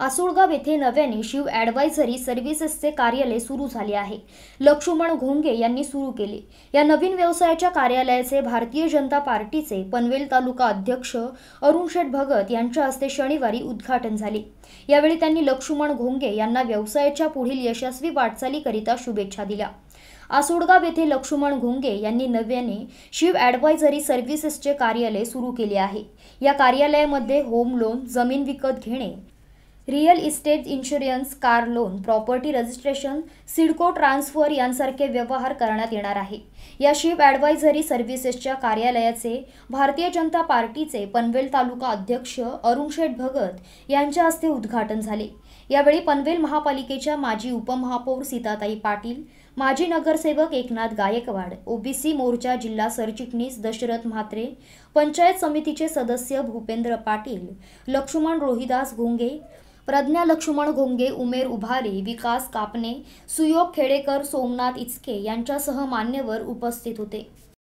आसुळगाव येथे नव्याने शिव ॲडवायझरी सर्व्हिसेसचे कार्यालय सुरू झाले आहे लक्ष्मण घोंगे यांनी सुरू केले या नवीन व्यवसायाच्या कार्यालयाचे भारतीय जनता पार्टीचे पनवेल तालुका अध्यक्ष अरुण शेठ भगत यांच्या हस्ते शनिवारी उद्घाटन झाले यावेळी त्यांनी लक्ष्मण घोंगे यांना व्यवसायाच्या पुढील यशस्वी वाटचालीकरिता शुभेच्छा दिल्या आसोडगाव येथे लक्ष्मण घोंगे यांनी नव्याने शिव ॲडवायझरी सर्व्हिसेसचे कार्यालय सुरू केले आहे या कार्यालयामध्ये होम लोन जमीन विकत घेणे real estate insurance car loan property registration CIDCO transfer यांसारखे व्यवहार करण्यात येणार आहे या शिप ॲडवायझरी सर्व्हिसेसच्या कार्यालयाचे भारतीय जनता पार्टीचे पनवेल तालुका अध्यक्ष अरुणशेठ भगत यांच्या हस्ते उद्घाटन झाले यावेळी पनवेल महापालिकेच्या माजी उपमहापौर सीताताई पाटील माजी नगरसेवक एकनाथ गायकवाड ओबीसी मोर्चा जिल्हा सरचिटणीस दशरथ म्हात्रे पंचायत समितीचे सदस्य भूपेंद्र पाटील लक्ष्मण रोहिदास घोंगे प्रज्ञा लक्ष्मण घोंगे उमेर उभारे विकास कापणे सुयोग खेडेकर सोमनाथ इचके यांच्यासह मान्यवर उपस्थित होते